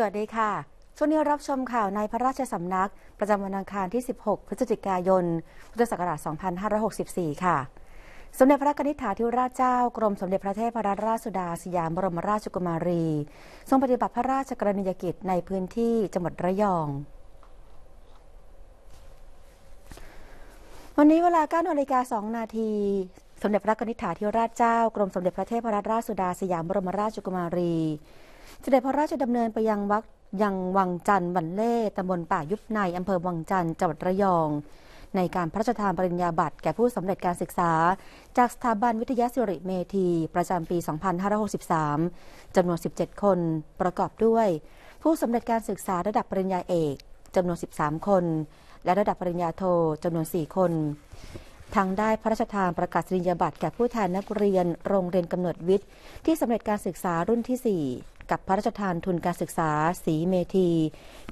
สวัสดีค่ะ ช่วงนี้รับชมข่าวในพระราชสำนัก ประจำวันอังคารที่ 16 พฤศจิกายน พุทธศักราช 2564 ค่ะ สมเด็จพระนิธิถาธิราชเจ้ากรมสมเด็จพระเทพรัตนราชสุดาสยามบรมราชกุมารี ทรงปฏิบัติพระราชกรณียกิจในพื้นที่จังหวัดระยอง วันนี้เวลา9นาฬิกา 2 นาที สมเด็จพระนิธิถาธิราชเจ้ากรมสมเด็จพระเทพรัตนราชสุดาสยามบรมราชกุมารีเสด็จพระราชดำเนินไปยังวัดยัง วังจันทร์วันเล่ตำบลป่ายุบในอำเภอวังจันทร์จังหวัดระยอง ในการพระราชทานปริญญาบัตรแก่ผู้สำเร็จการศึกษา จากสถาบันวิทยาศิริเมธี ประจำปี 2563จำนวน 17 คน ประกอบด้วย ผู้สำเร็จการศึกษาระดับปริญญาเอกจำนวน 13 คน และระดับปริญญาโทจำนวน 4 คน ทางได้พระราชทานประกาศปริญญาบัตรแก่ผู้แทนนักเรียนโรงเรียนกำหนดวิทย์ ที่สำเร็จการศึกษารุ่นที่ 4กับพระราชทานทุนการศึกษาสีเมธี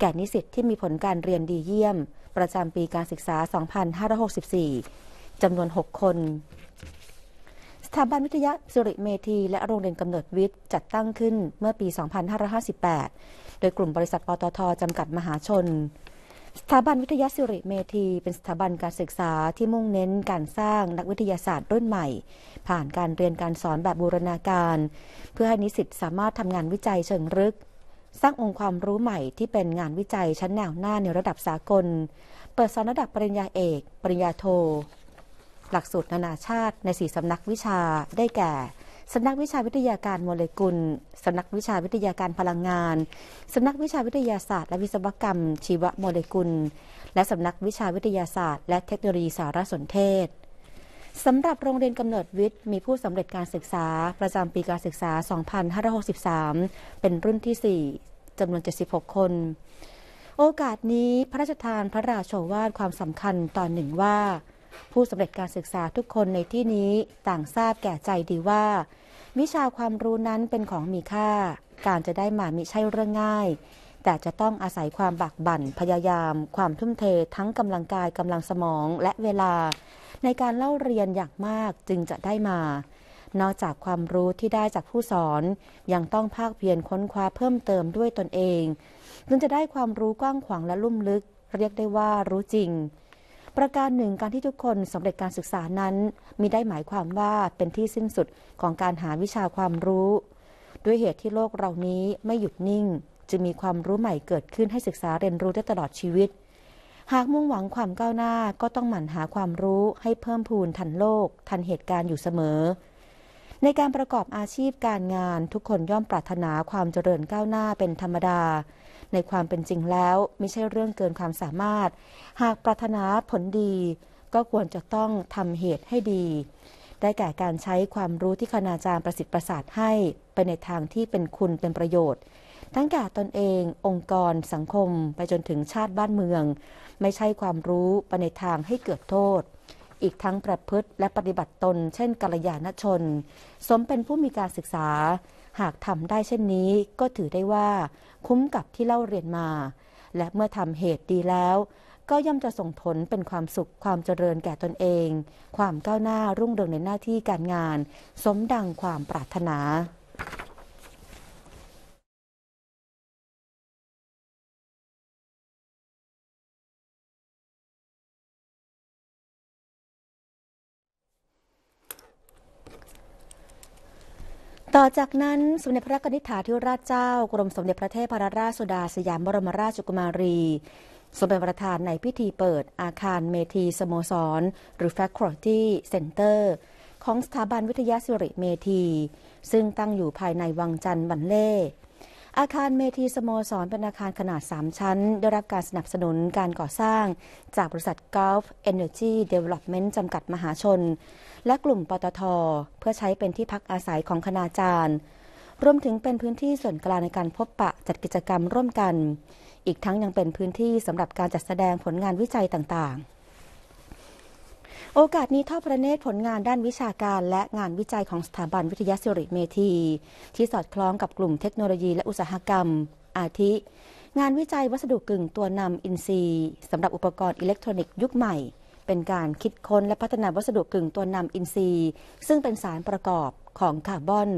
แก่นิสิตที่มีผลการเรียนดีเยี่ยม ประจำปีการศึกษา 2564 จำนวน 6 คน สถาบันวิทยาสุริเมธี และโรงเรียนกำเนิดวิทย์ จัดตั้งขึ้นเมื่อปี 2558 โดยกลุ่มบริษัทปตทจำกัดมหาชนสถาบันวิทยาสิริเมธีเป็นสถาบันการศึกษาที่มุ่งเน้นการสร้างนักวิทยาศาสตร์รุ่นใหม่ ผ่านการเรียนการสอนแบบบูรณาการ เพื่อให้นิสิตสามารถทำงานวิจัยเชิงลึก สร้างองค์ความรู้ใหม่ที่เป็นงานวิจัยชั้นแนวหน้าในระดับสากล เปิดสอนระดับปริญญาเอก ปริญญาโท หลักสูตรนานาชาติในสี่สำนักวิชาได้แก่สำนักวิชาวิทยาการโมเลกุลสำนักวิชาวิทยาการพลังงาน สำนักวิชาวิทยาศาสตร์ และวิศวกรรม ชีวโมเลกุล และ สำนักวิชาวิทยาศาสตร์ และเทคโนโลยีสารสนเทศ สำหรับโรงเรียน กำเนิดวิทย์ มีผู้สำเร็จการศึกษา ประจำปีการศึกษา 2563 เป็นรุ่นที่ 4จำนวน 76 คน โอกาสนี้พระราชทานพระราโชวาทความสำคัญตอนหนึ่งว่าผู้สำเร็จการศึกษาทุกคนในที่นี้ต่างทราบแก่ใจดีว่า วิชาความรู้นั้นเป็นของมีค่า การจะได้มามิใช่เรื่องง่าย แต่จะต้องอาศัยความบักบั่น พยายาม ความทุ่มเท ทั้งกำลังกายกำลังสมองและเวลา ในการเล่าเรียนอย่างมากจึงจะได้มา นอกจากความรู้ที่ได้จากผู้สอน ยังต้องภาคเพียรค้นคว้าเพิ่มเติมด้วยตนเองจึงจะได้ความรู้กว้างขวางและลุ่มลึก เรียกได้ว่ารู้จริงประการหนึ่งการที่ทุกคนสำเร็จการศึกษานั้นมีได้หมายความว่าเป็นที่สิ้นสุดของการหาวิชาความรู้ ด้วยเหตุที่โลกเรานี้ไม่หยุดนิ่งจะมีความรู้ใหม่เกิดขึ้นให้ศึกษาเรียนรู้ได้ตลอดชีวิต หากมุ่งหวังความก้าวหน้าก็ต้องหมั่นหาความรู้ให้เพิ่มพูนทันโลก ทันเหตุการณ์อยู่เสมอ ในการประกอบอาชีพการงานทุกคนย่อมปรารถนาความเจริญก้าวหน้าเป็นธรรมดาในความเป็นจริงแล้วไม่ใช่เรื่องเกินความสามารถ หากปรารถนาผลดีก็ควรจะต้องทำเหตุให้ดี ได้แก่การใช้ความรู้ที่คณาจารย์ประสิทธิ์ประสาทให้ไปในทางที่เป็นคุณเป็นประโยชน์ ทั้งแก่ตนเององค์กรสังคมไปจนถึงชาติบ้านเมือง ไม่ใช่ความรู้ไปในทางให้เกิดโทษ อีกทั้งประพฤติ และปฏิบัติตน เช่นกัลยาณชน สมเป็นผู้มีการศึกษาหากทำได้เช่นนี้ก็ถือได้ว่า คุ้มกับที่เล่าเรียนมา และเมื่อทำเหตุดีแล้ว ก็ย่อมจะส่งผลเป็นความสุขความเจริญแก่ตนเอง ความก้าวหน้ารุ่งเรืองในหน้าที่การงาน สมดังความปรารถนาต่อจากนั้น สมเด็จพระนิธิถาธิราชเจ้ากรมสมเด็จพระเทพรัตนสุดาสยามบรมราชกุมารี สมเป็นประธานในพิธีเปิด อาคารเมธีสโมสร หรือ Faculty Center ของสถาบันวิทยาสิริเมธี ซึ่งตั้งอยู่ภายในวังจันทร์บันเล่อาคารเมทีสโมสรเป็นอาคารขนาด 3 ชั้นได้รับการสนับสนุนการก่อสร้าง จากบริษัท Gulf Energy Development จำกัดมหาชน และกลุ่มปตท เพื่อใช้เป็นที่พักอาศัยของคณาจารย์รวมถึงเป็นพื้นที่ส่วนกลางในการพบปะจัดกิจกรรมร่วมกัน อีกทั้งยังเป็นพื้นที่สำหรับการจัดแสดงผลงานวิจัยต่างๆโอกาสนี้ทอดพระเนตรผลงานด้านวิชาการและงานวิจัยของสถาบันวิทยาศิริเมธี ที่สอดคล้องกับกลุ่มเทคโนโลยีและอุตสาหกรรมอาทิ งานวิจัยวัสดุกึ่งตัวนำอินทรีย์สำหรับอุปกรณ์อิเล็กทรอนิกส์ยุคใหม่ เป็นการคิดค้นและพัฒนาวัสดุกึ่งตัวนำอินทรีย์ซึ่งเป็นสารประกอบของคาร์บอน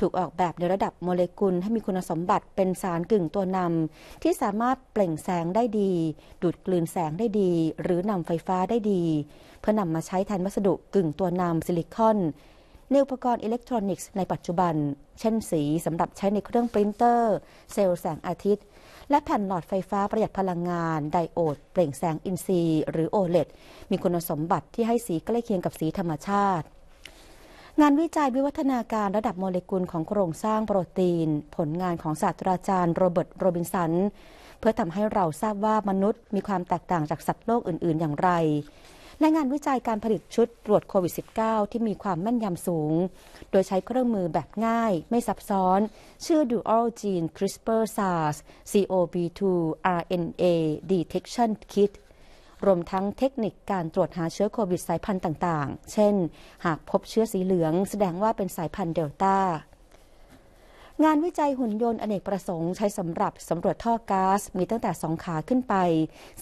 ถูกออกแบบในระดับโมเลกุลให้มีคุณสมบัติเป็นสารกึ่งตัวนำ ที่สามารถเปล่งแสงได้ดี ดูดกลืนแสงได้ดี หรือนำไฟฟ้าได้ดี เพื่อนำมาใช้แทนวัสดุกึ่งตัวนำ ซิลิคอนในอุปกรณ์อิเล็กทรอนิกส์ในปัจจุบัน เช่นสีสำหรับใช้ในเครื่องปรินเตอร์ เซลล์แสงอาทิตย์ และแผ่นหลอดไฟฟ้าประหยัดพลังงานไดโอด เปล่งแสงอินทรีย์หรือโอเลดมีคุณสมบัติที่ให้สีใกล้เคียงกับสีธรรมชาติงานวิจัยวิวัฒนาการระดับโมเลกุลของโครงสร้างโปรตีน ผลงานของศาสตราจารย์โรเบิร์ตโรบินสัน เพื่อทำให้เราทราบว่ามนุษย์มีความแตกต่างจากสัตว์โลกอื่น ๆ อย่างไรและงานวิจัยการผลิตชุดตรวจโควิด -19 ที่มีความแม่นยำสูง โดยใช้เครื่องมือแบบง่ายไม่ซับซ้อน ชื่อ Dual Gene CRISPR SARS COV2 RNA Detection Kit รวมทั้งเทคนิคการตรวจหาเชื้อโควิดสายพันธุ์ต่างๆ เช่น หากพบเชื้อสีเหลือง แสดงว่าเป็นสายพันธุ์เดลต้า งานวิจัยหุ่นยนต์อเนกประสงค์ใช้สำหรับสำรวจท่อก๊าซมีตั้งแต่สองขาขึ้นไป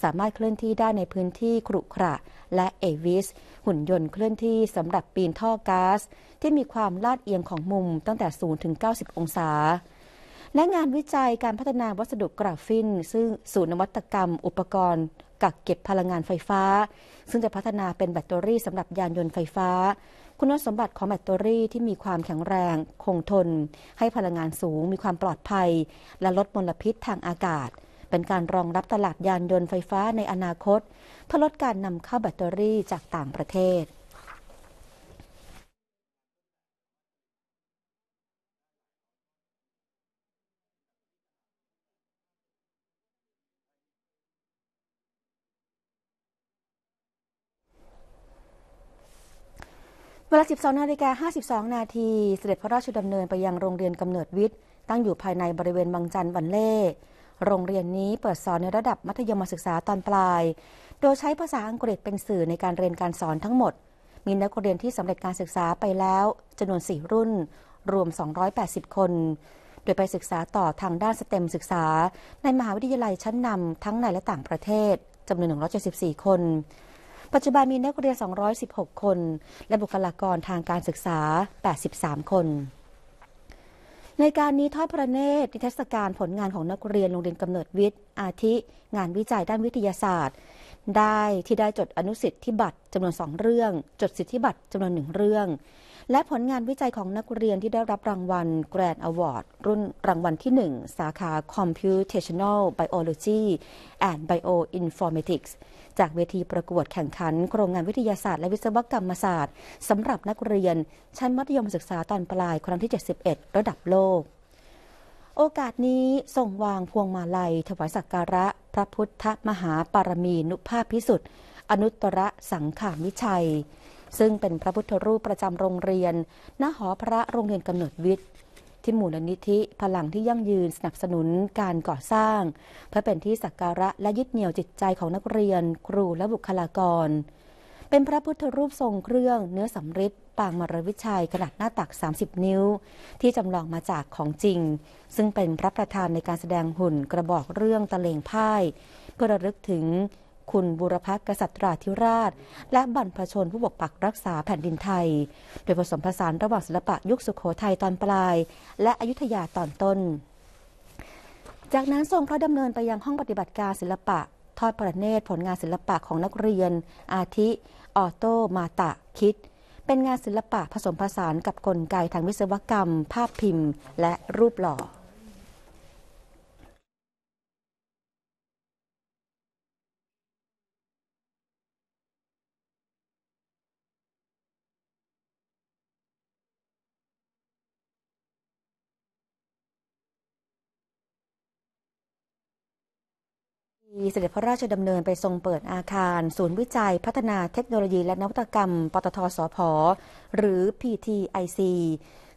สามารถเคลื่อนที่ได้ในพื้นที่ครุขระ และเอวิส หุ่นยนต์เคลื่อนที่สำหรับปีนท่อก๊าซที่มีความลาดเอียงของมุมตั้งแต่0ถึง90 องศา และงานวิจัยการพัฒนาวัสดุกราฟินซึ่งศูนย์นวัตกรรมอุปกรณ์กักเก็บพลังงานไฟฟ้า ซึ่งจะพัฒนาเป็นแบตเตอรี่สำหรับยานยนต์ไฟฟ้า คุณสมบัติของแบตเตอรี่ที่มีความแข็งแรงคงทน ให้พลังงานสูง มีความปลอดภัย และลดมลพิษทางอากาศ เป็นการรองรับตลาดยานยนต์ไฟฟ้าในอนาคตเพื่อลดการนำเข้าแบตเตอรี่จากต่างประเทศลา12 นาฬิกา 52 นาทีเสด็จพระราชดำเนินไปยังโรงเรียนกำเนิดวิทย์ ตั้งอยู่ภายในบริเวณบางจันวันเล่โรงเรียนนี้เปิดสอนในระดับมัธยมศึกษาตอนปลาย โดยใช้ภาษาอังกฤษเป็นสื่อในการเรียนการสอนทั้งหมด มีนักเรียนที่สำเร็จการศึกษาไปแล้วจำนวน 4 รุ่น รวม 280 คน โดยไปศึกษาต่อทางด้านสเต็มศึกษา ในมหาวิทยาลัยชั้นนำทั้งในและต่างประเทศจำนวน 174 คนปัจจุบันมีนักเรียน 216 คน และบุคลากรทางการศึกษา 83 คน ในการนี้ทอดพระเนตรนิทรรศการผลงานของนักเรียนโรงเรียนกำเนิดวิทย์ อาทิงานวิจัยด้านวิทยาศาสตร์ ได้ที่ได้จดอนุสิทธิบัตรจำนวนสองเรื่อง จดสิทธิบัตรจำนวนหนึ่งเรื่องและผลงานวิจัยของนักเรียนที่ได้รับรางวัลรนด์อวอร์ดรุ่นรางวัลที่ 1 สาขา Computational Biology and Bioinformatics จากเวทีประกวดแข่งขันโครงงานวิทยาศาสตร์และวิศวกรรมศาสตร์สำหรับนักเรียนชั้นมัธยมศึกษาตอนปลาย ครั้งที่ 71 ระดับโลก โอกาสนี้ส่งวางพวงมาลัยถวายสักการะพระพุทธมหาปารมีนุภาพพิสุทธิ์ อนุตตรสังขามิชัยซึ่งเป็นพระพุทธรูปประจำโรงเรียนณหอพระโรงเรียนกำเนิดวิทย์ ที่มูลนิธิพลังที่ยั่งยืนสนับสนุนการก่อสร้าง เพื่อเป็นที่สักการะและยึดเหนี่ยวจิตใจของนักเรียนครูและบุคลากร เป็นพระพุทธรูปทรงเครื่องเนื้อสำริดปางมรวิชัยขนาดหน้าตัก 30 นิ้ว ที่จำลองมาจากของจริง ซึ่งเป็นพระประธานในการแสดงหุ่น กระบอกเรื่องตะเลงพ่ายเพื่อระลึกถึงคุณบุรพักษัตราธิราช และบรรพชนผู้บกปักรักษาแผ่นดินไทย โดยผสมผสานระหว่างศิลปะยุคสุขโขทัยตอนปลาย และอยุธยาตอนต้น จากนั้นทรงพระดำเนินไปยังห้องปฏิบัติการศิลปะทอดประเนตร ผลงานศิลปะของนักเรียน อาทิ ออโตมาตะคิด เป็นงานศิลปะผสมผสานกับกลไกทางวิศวกรรม ภาพพิมพ์ และรูปหล่อีเสด็จพระราชดำเนินไปทรงเปิดอาคาร ศูนย์วิจัยพัฒนาเทคโนโลยีและนวัตกรรมปตทสพหรือ PTIC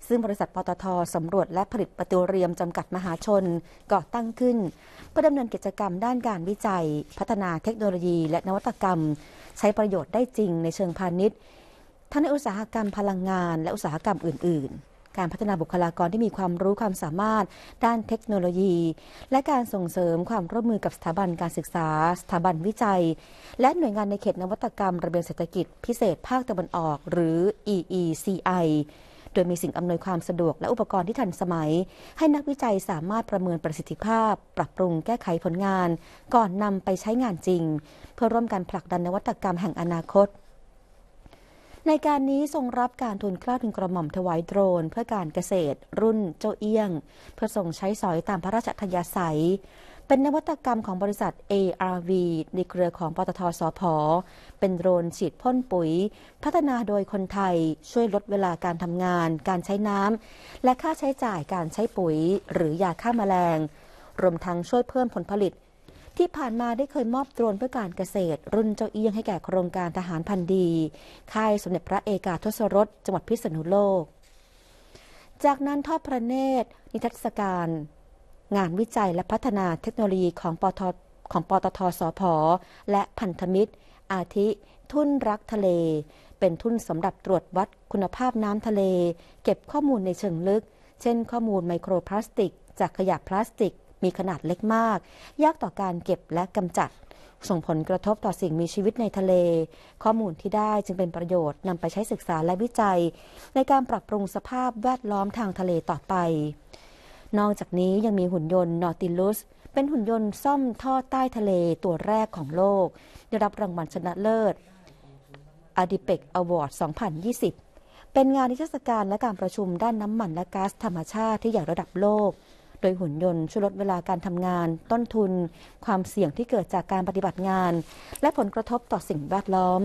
ซึ่งบริษัทปตทสำรวจและผลิตประตูเรียมจำกัดมหาชนก่อตั้งขึ้นเพื่อดำเนินกิจกรรมด้านการวิจัย พัฒนาเทคโนโลยีและนวัตกรรม ใช้ประโยชน์ได้จริงในเชิงพาณิชย์ทั้งในอุตสาหกรรมพลังงานและอุตสาหกรรมอื่นๆการพัฒนาบุคลากรที่มีความรู้ความสามารถ ด้านเทคโนโลยี และการส่งเสริมความร่วมมือกับสถาบันการศึกษา สถาบันวิจัย และหน่วยงานในเขตนวัตกรรมระเบียงเศรษฐกิจ พิเศษ ภาคตะวันออก หรือ EECI โดยมีสิ่งอำนวยความสะดวกและอุปกรณ์ที่ทันสมัย ให้นักวิจัยสามารถประเมินประสิทธิภาพ ปรับปรุงแก้ไขผลงาน ก่อนนำไปใช้งานจริง เพื่อร่วมกันผลักดันนวัตกรรมแห่งอนาคตในการนี้ทรงรับการทุนกล้าทุนกระหม่อมถวายโดรนเพื่อการเกษตร รุ่นเจ้าเอี้ยง เพื่อส่งใช้สอยตามพระราชธยาศัย เป็นนวัตกรรมของบริษัท ARV ในเครือของปตทสพเป็นโดรนฉีดพ่นปุ๋ย พัฒนาโดยคนไทยช่วยลดเวลาการทำงาน การใช้น้ำและค่าใช้จ่ายการใช้ปุ๋ย หรือยาฆ่ามาแมลง รวมทั้งช่วยเพิ่มผลผลิตที่ผ่านมาได้เคยมอบโดรนเพื่อการเกษตร รุ่นเจ้าเอี้ยงให้แก่โครงการทหารพันดี ค่ายสมเด็จพระเอกาทศรสจังหวัดพิษณุโลก จากนั้นทอดพระเนตร นิทรรศการ งานวิจัยและพัฒนาเทคโนโลยีของปอทของปตทสพและพันธมิตร อาทิ ทุ่นรักทะเล เป็นทุ่นสำหรับตรวจวัดคุณภาพน้ำทะเล เก็บข้อมูลในเชิงลึก เช่นข้อมูลไมโครพลาสติก จากขยะพลาสติกมีขนาดเล็กมาก ยากต่อการเก็บและกำจัด ส่งผลกระทบต่อสิ่งมีชีวิตในทะเล ข้อมูลที่ได้จึงเป็นประโยชน์นำไปใช้ศึกษาและวิจัย ในการปรับปรุงสภาพแวดล้อมทางทะเลต่อไป นอกจากนี้ยังมีหุ่นยนต์นอติลุสเป็นหุ่นยนต์ซ่อมท่อใต้ทะเลตัวแรกของโลก ได้รับรางวัลชนะเลิศ a d i p e c Award 2020 เป็นงานนิทรรศการและการประชุมด้านน้ำมันและก๊าซธรรมชาติที่ใหญ่ระดับโลกดยหุ่นยนต์ช่วยลดเวลาการทำงานต้นทุนความเสี่ยงที่เกิดจากการปฏิบัติงาน และผลกระทบต่อสิ่งแวดล้อม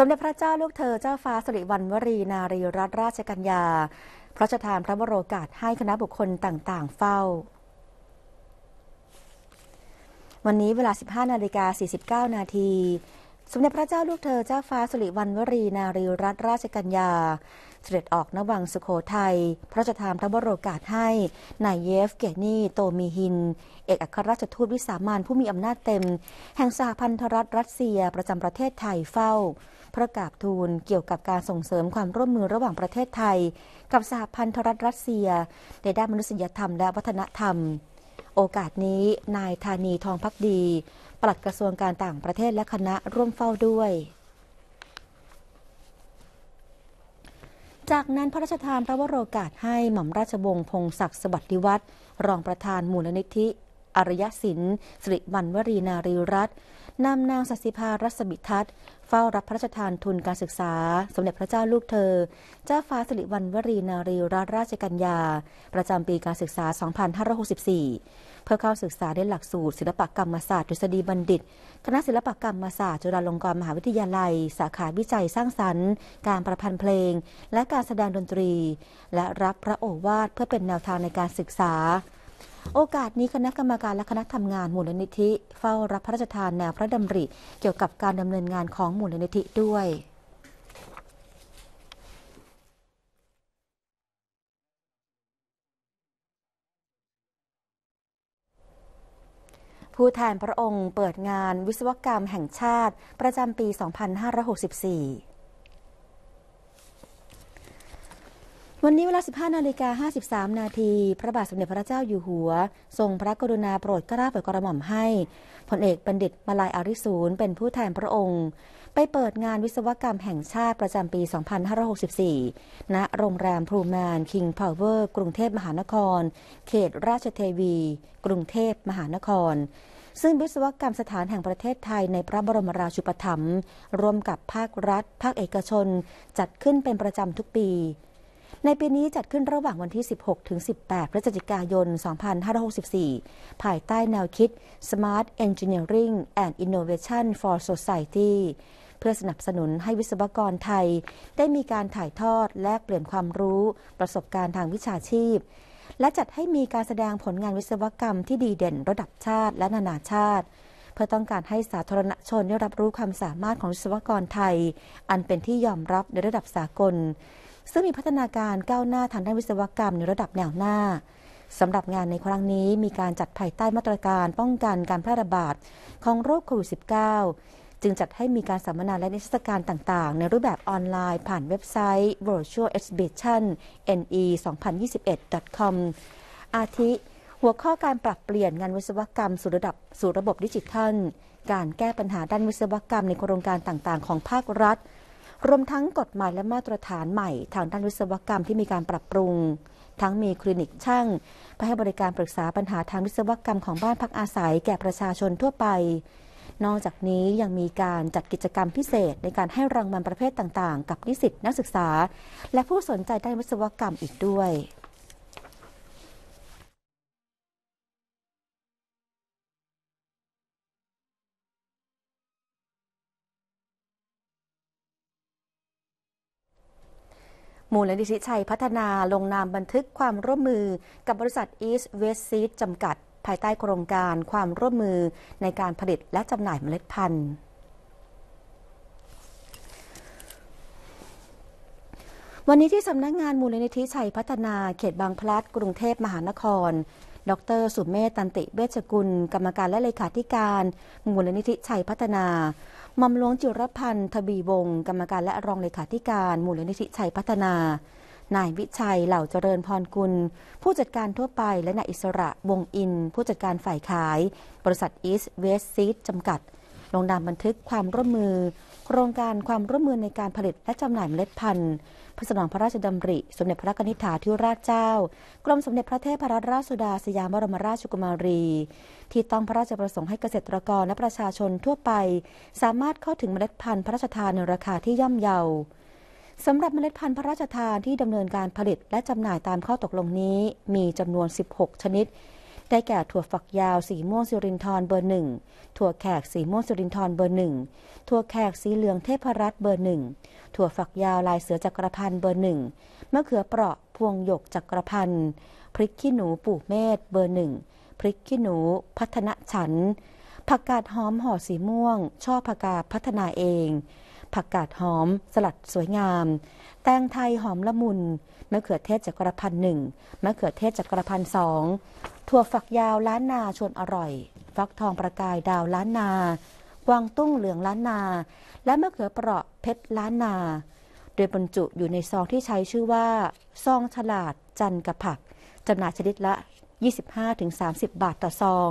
สมเด็จพระเจ้าลูกเธอเจ้าฟ้าสิริวัณวรีนารีรัตนราชกัญญา พระราชทานพระบรโอกาสให้คณะบุคคลต่างๆเฝ้าวันนี้เวลา 15 นาฬิกา 49 นาที สมเด็จพระเจ้าลูกเธอเจ้าฟ้าสุริวัณวรีนารีรัตนราชกัญญา เสด็จออกนวังสุขโขทยัย พระราชทานพระบรโกาสให้ นายเยฟเกนีโตมีหิน เอกอัครราชทูตวิสามานผู้มีอำนาจเต็ม แห่งสหพันธรัฐรัสเซียประจำประเทศไทยเฝ้า พระกาบทูลเกี่ยวกับการส่งเสริมความร่วมมือระหว่างประเทศไทย กับสหพันธรัฐรัสเซียในด้านมนุษยธรรมและวัฒนธรรมโอกาสนี้นายธานีทองพักดี ปลัดกระทรวงการต่างประเทศและคณะร่วมเฝ้าด้วย จากนั้นพระราชทานพระวโรกาสให้หม่อมราชวงศ์พงศักดิ์สวัสดิวัตรรองประธานมูลนิธิอริยศิลป์สิริวันวรีนารีรัตน์นำนางสัสิภารัศมิทัศน์เฝ้ารับพระราชทานทุนการศึกษาสมเด็จพระเจ้าลูกเธอ เจ้าฟ้าสิริวัณวรีนารีรัตนราชกัญญา ประจำปีการศึกษา 2564 เพื่อเข้าศึกษาในหลักสูตรศิลปกรรมศาสตร์ทฤษฎีบัณฑิต คณะศิลปกรรมศาสตร์จุฬาลงกรณ์มหาวิทยาลัย สาขาวิจัยสร้างสรรค์ การประพันธ์เพลง และการแสดงดนตรี และรับพระโอวาทเพื่อเป็นแนวทางในการศึกษาโอกาสนี้คณะกรรมการและคณะทำงานมูลนิธิเฝ้ารับพระราชทานแนวพระดำริเกี่ยวกับการดำเนินงานของมูลนิธิด้วย ผู้แทนพระองค์เปิดงานวิศวกรรมแห่งชาติประจำปี 2564วันนี้เวลา 15นาฬิกา53 นาที พระบาทสมเด็จพระเจ้าอยู่หัว ทรงพระกรุณาโปรดเกล้าโปรดกระหม่อมให้พลเอกบัณฑิตมาลายอาริสูนเป็นผู้แทนพระองค์ ไปเปิดงานวิศวกรรมแห่งชาติประจำปี 2564 ณโรงแรมพรูแมนคิงพาวเวอร์ กรุงเทพมหานคร เขตราชเทวี กรุงเทพมหานคร ซึ่งวิศวกรรมสถานแห่งประเทศไทยในพระบรมราชูปถัมภ์ร่วมกับภาครัฐ ภาคเอกชน จัดขึ้นเป็นประจำทุกปีในปีนี้จัดขึ้นระหว่างวันที่ 16 ถึง 18พฤศจิกายน 2564 ภายใต้แนวคิด Smart Engineering and Innovation for Society เพื่อสนับสนุนให้วิศวกรไทยได้มีการถ่ายทอดแลกเปลี่ยนความรู้ ประสบการณ์ทางวิชาชีพ และจัดให้มีการแสดงผลงานวิศวกรรมที่ดีเด่นระดับชาติและนานาชาติ เพื่อต้องการให้สาธารณชนได้รับรู้ความสามารถของวิศวกรไทย อันเป็นที่ยอมรับในระดับสากลซึ่งมีพัฒนาการก้าวหน้าทางด้านวิศวกรรมในระดับแนวหน้าสำหรับงานในครั้งนี้มีการจัดภายใต้มาตรการป้องกันการแพร่ระบาด ของโรคโควิด -19 จึงจัดให้มีการสัมมนาและนิทรรศการต่างๆ ในรูปแบบออนไลน์ผ่านเว็บไซต์ virtual exhibition ne 2021 com อาทิหัวข้อการปรับเปลี่ยนงานวิศวกรรมสู่ระดับสู่ระบบดิจิทัล การแก้ปัญหาด้านวิศวกรรม ในโครงการต่าง ๆของภาครัฐรวมทั้งกฎหมายและมาตรฐานใหม่ ทางด้านวิศวกรรมที่มีการปรับปรุง ทั้งมีคลินิกช่างเพื่อให้บริการปรึกษาปัญหาทางวิศวกรรม ของบ้านพักอาศัยแก่ประชาชนทั่วไป นอกจากนี้ยังมีการจัดกิจกรรมพิเศษในการให้รางวัลประเภทต่าง ๆ กับนิสิตนักศึกษา และผู้สนใจด้านวิศวกรรมอีกด้วยมูลนิธิชัยพัฒนาลงนามบันทึกความร่วมมือกับบริษัท East West Seed จำกัดภายใต้โครงการความร่วมมือในการผลิตและจำหน่ายเมล็ดพันธุ์ วันนี้ที่สำนักงงานมูลนิธิชัยพัฒนาเขตบางพลัดกรุงเทพมหานคร ดรสุมเมธตันติเวชกุลกรรมการและเลขาธิการ มูลนิธิชัยพัฒนามอมหลวงจิรพันธ์ ทบีวง กรรมการและรองเลขาธิการ มูลนิธิชัยพัฒนา นายวิชัยเหล่าเจริญพรกุลผู้จัดการทั่วไปและนายอิสระวงอิน ผู้จัดการฝ่ายขายบริษัทอีสเวสซีดจำกัด ลงนามบันทึกความร่วมมือโครงการความร่วมมือในการผลิตและจำหน่ายเมล็ดพันธุ์ พระสนองพระราชดำริ สมเด็จพระกนิษฐาธิราชเจ้า กรมสมเด็จพระเทพรัตนราชสุดา สยามบรมราชกุมารี ที่ต้องพระราชประสงค์ให้เกษตรกรและประชาชนทั่วไป สามารถเข้าถึงเมล็ดพันธุ์พระราชทานในราคาที่ย่อมเยาสำหรับเมล็ดพันธุ์พระราชทานที่ดำเนินการผลิตและจำหน่ายตามข้อตกลงนี้มีจำนวน 16 ชนิดได้แก่ถั่วฝักยาวสีม่วงสิรินทรเบอร์หนึ่ง ถั่วแขกสีม่วงสิรินทรเบอร์หนึ่ง ถั่วแขกสีเหลืองเทพรัตน์เบอร์หนึ่ง ถั่วฝักยาวลายเสือจักรพันเบอร์หนึ่งมะเขือเปราะพวงหยกจักรพันพริกขี้หนูปู่เมธเบอร์หนึ่ง พริกขี้หนู พัฒนฉัน ผักกาดหอมห่อสีม่วง ช่อผักกาดพัฒนาเอง ผักกาดหอมสลัดสวยงาม แตงไทยหอมละมุนมะเขือเทศจักรพันหนึ่งมะเขือเทศจักรพันสองถั่วฝักยาวล้านนา ชวนอร่อยฟักทองประกายดาวล้านนากวางตุ้งเหลืองล้านนา และมะเขือเปราะเพชร ล้านนา โดยบรรจุอยู่ในซองที่ใช้ชื่อว่าซองฉลาดจันกระผัก จำหน่ายชนิดละ 25-30 บาท ต่อซอง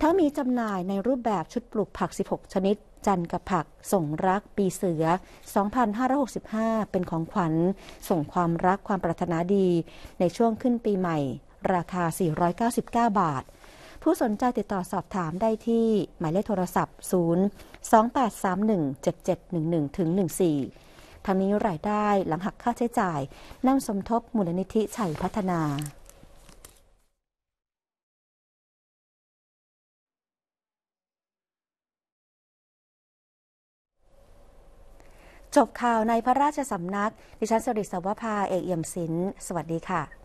ทั้งมีจำหน่ายในรูปแบบชุดปลูกผัก 16 ชนิด จันกระผัก ส่งรักปีเสือ 2565 เป็นของขวัญส่งความรักความปรารถนาดี ในช่วงขึ้นปีใหม่ราคา 499 บาท ผู้สนใจติดต่อสอบถามได้ที่ หมายเลขโทรศัพท์ 028317711ถึง14ทางนี้รายได้หลังหักค่าใช้จ่ายนำสมทบมูลนิธิชัยพัฒนา จบข่าวในพระราชสำนัก ดิฉันสริศวภาเอกเอี่ยมศิลป์สวัสดีค่ะ